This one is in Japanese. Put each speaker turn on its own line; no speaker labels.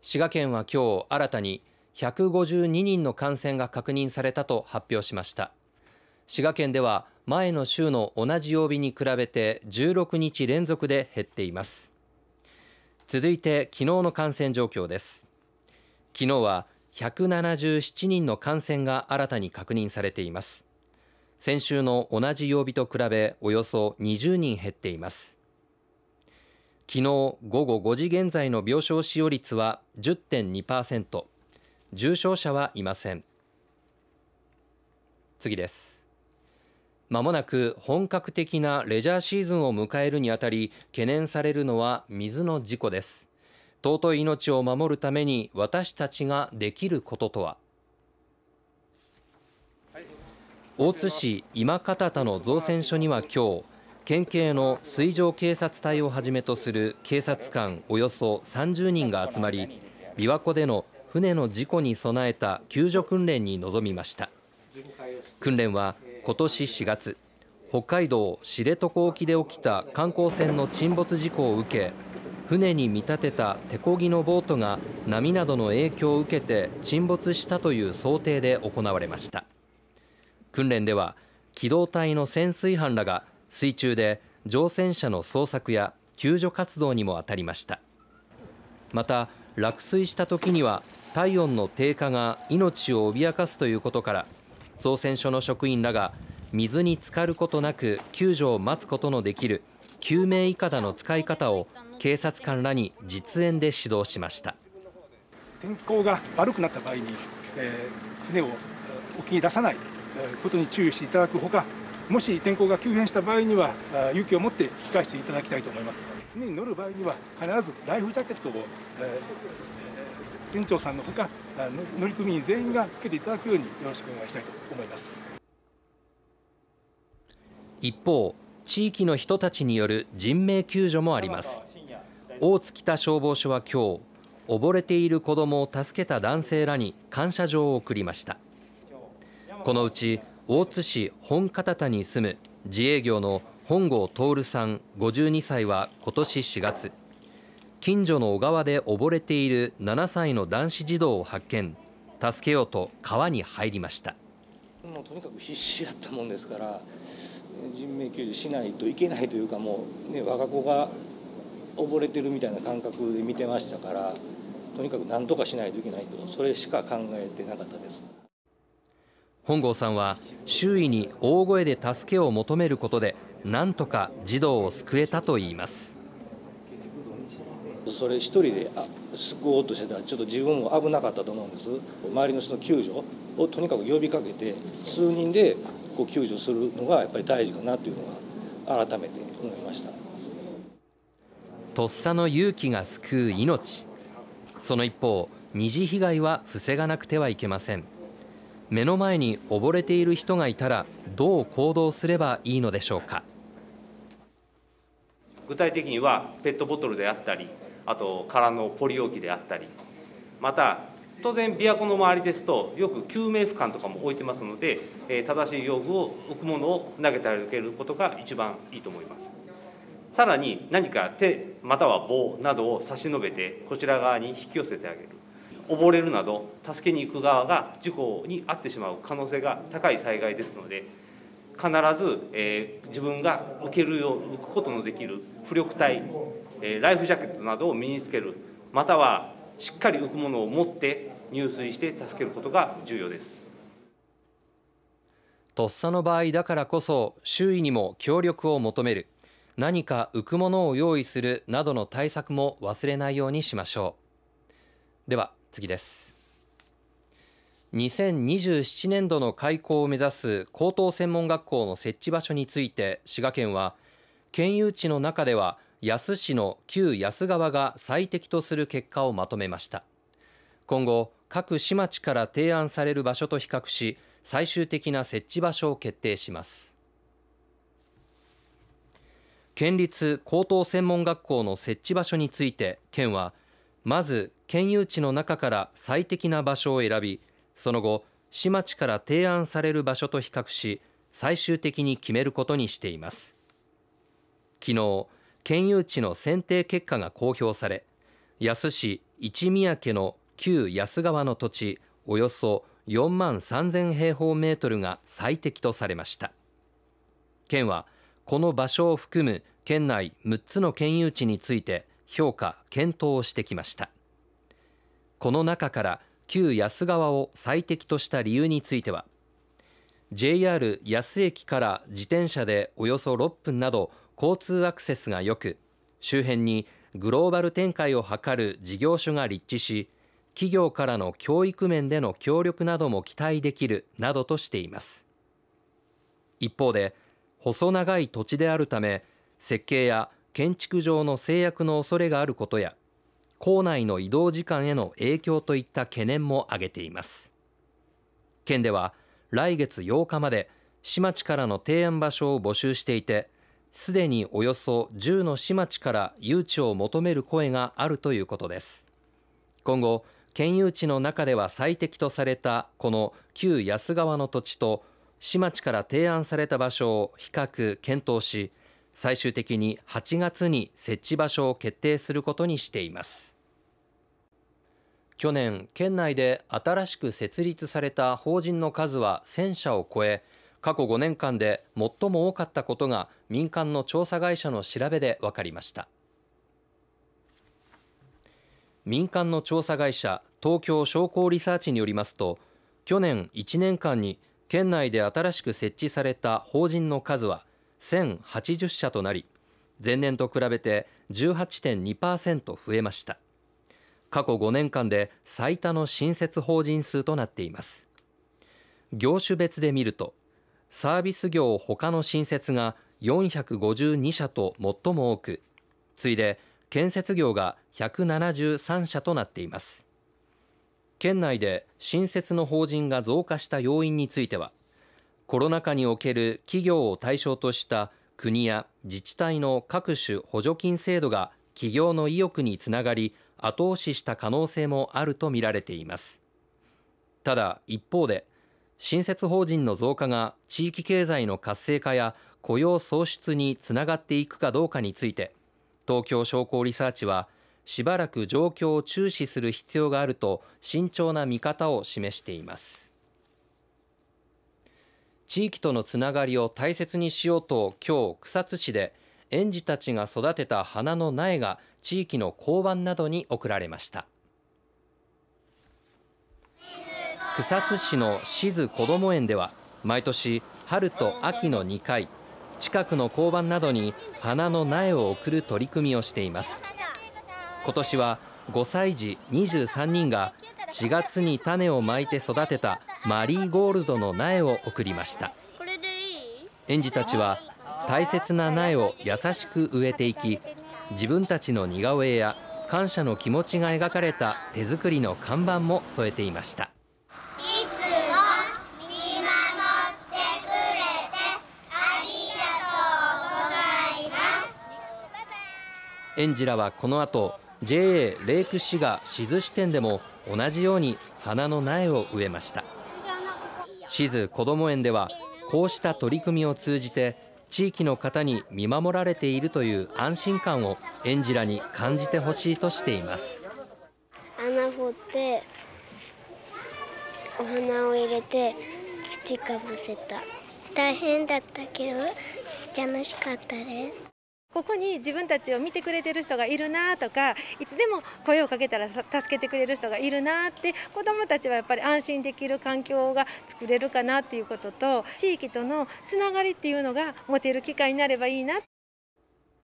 滋賀県は今日新たに152人の感染が確認されたと発表しました滋賀県では前の週の同じ曜日に比べて16日連続で減っています続いて昨日の感染状況です昨日は177人の感染が新たに確認されています先週の同じ曜日と比べおよそ20人減っています昨日午後5時現在の病床使用率は10.2%重症者はいません次ですまもなく本格的なレジャーシーズンを迎えるにあたり懸念されるのは水の事故です尊い命を守るために私たちができることとは大津市今方田の造船所には今日県警の水上警察隊をはじめとする警察官およそ30人が集まり琵琶湖での船の事故に備えた救助訓練に臨みました訓練は今年4月北海道知床沖で起きた観光船の沈没事故を受け船に見立てた手漕ぎのボートが波などの影響を受けて沈没したという想定で行われました訓練では機動隊の潜水班らが水中で乗船者の捜索や救助活動にも当たりましたまた落水した時には体温の低下が命を脅かすということから造船所の職員らが水に浸かることなく救助を待つことのできる救命いかだの使い方を警察官らに実演で指導しました天候が悪くなった場合に、えー、船を沖に出さないことに注意していただくほかもし天候が急変した場合には勇気を持って引き返していただきたいと思います船に乗る場合には必ずライフジャケットを、えー、船長さんのほか乗組員全員がつけていただくようによろしくお願いしたいと思います一方地域の人たちによる人命救助もあります大津北消防署は今日溺れている子どもを助けた男性らに感謝状を送りましたこのうち大津市本片田に住む自営業の本郷徹さん52歳は今年4月近所の小川で溺れている7歳の男子児童を発見助けようと川に入りましたもうとにかく必死だったもんですから人命救助しないといけないというかもう、ね、我が子が溺れてるみたいな感覚で見てましたからとにかく何とかしないといけないとそれしか考えてなかったです。本郷さんは周囲に大声で助けを求めることでなんとか児童を救えたといいますそれ一人で救おうとしてたらちょっと自分も危なかったと思うんです周りの人の救助をとにかく呼びかけて数人でこう救助するのがやっぱり大事かなというのは、改めて思いましたとっさの勇気が救う命その一方二次被害は防がなくてはいけません目の前に溺れている人がいたらどう行動すればいいのでしょうか具体的にはペットボトルであったりあと空のポリ容器であったりまた当然琵琶湖の周りですとよく救命俯瞰とかも置いてますので、え正しい用具を置くものを投げてあげることが一番いいと思いますさらに何か手または棒などを差し伸べてこちら側に引き寄せてあげる溺れるなど助けに行く側が事故に遭ってしまう可能性が高い災害ですので必ず、えー、自分が受けるよう浮くことのできる浮力体、えー、ライフジャケットなどを身につけるまたはしっかり浮くものを持って入水して助けることが重要です。とっさの場合だからこそ周囲にも協力を求める何か浮くものを用意するなどの対策も忘れないようにしましょう。では次です。2027年度の開校を目指す高等専門学校の設置場所について滋賀県は県有地の中では野洲市の旧安川が最適とする結果をまとめました。今後、各市町から提案される場所と比較し最終的な設置場所を決定します。県立高等専門学校の設置場所について県はまず県有地の中から最適な場所を選びその後市町から提案される場所と比較し最終的に決めることにしています昨日県有地の選定結果が公表され安市一宮家の旧安川の土地およそ4万3000平方メートルが最適とされました県はこの場所を含む県内6つの県有地について評価検討をしてきましたこの中から旧安川を最適とした理由については JR 安駅から自転車でおよそ6分など交通アクセスが良く周辺にグローバル展開を図る事業所が立地し企業からの教育面での協力なども期待できるなどとしています一方で細長い土地であるため設計や建築上の制約の恐れがあることや校内の移動時間への影響といった懸念も挙げています県では来月8日まで市町からの提案場所を募集していてすでにおよそ10の市町から誘致を求める声があるということです今後県有地の中では最適とされたこの旧安川の土地と市町から提案された場所を比較検討し最終的に8月に設置場所を決定することにしています去年県内で新しく設立された法人の数は1000社を超え過去5年間で最も多かったことが民間の調査会社の調べで分かりました民間の調査会社東京商工リサーチによりますと去年1年間に県内で新しく設置された法人の数は1080社となり前年と比べて18.2％増えました過去5年間で最多の新設法人数となっています業種別で見るとサービス業他の新設が452社と最も多く次いで建設業が173社となっています県内で新設の法人が増加した要因についてはコロナ禍における企業を対象とした国や自治体の各種補助金制度が企業の意欲につながり後押しした可能性もあるとみられていますただ一方で新設法人の増加が地域経済の活性化や雇用創出につながっていくかどうかについて東京商工リサーチはしばらく状況を注視する必要があると慎重な見方を示しています。地域とのつながりを大切にしようときょう草津市で園児たちが育てた花の苗が地域の交番などに送られました草津市の静こども園では毎年春と秋の2回近くの交番などに花の苗を送る取り組みをしています今年は5歳児23人が4月に種をまいて育てたマリーゴールドの苗を送りました園児たちは大切な苗を優しく植えていき自分たちの似顔絵や感謝の気持ちが描かれた手作りの看板も添えていました園児らはこの後 JA レイク滋賀志津支店でも同じように花の苗を植えました志津こども園ではこうした取り組みを通じて地域の方に見守られているという安心感を園児らに感じてほしいとしています穴掘ってお花を入れて土かぶせた大変だったけど楽しかったですここに自分たちを見てくれてる人がいるなとかいつでも声をかけたら助けてくれる人がいるなって子どもたちはやっぱり安心できる環境が作れるかなっていうことと地域とのつながりっていうのが持てる機会になればいいな。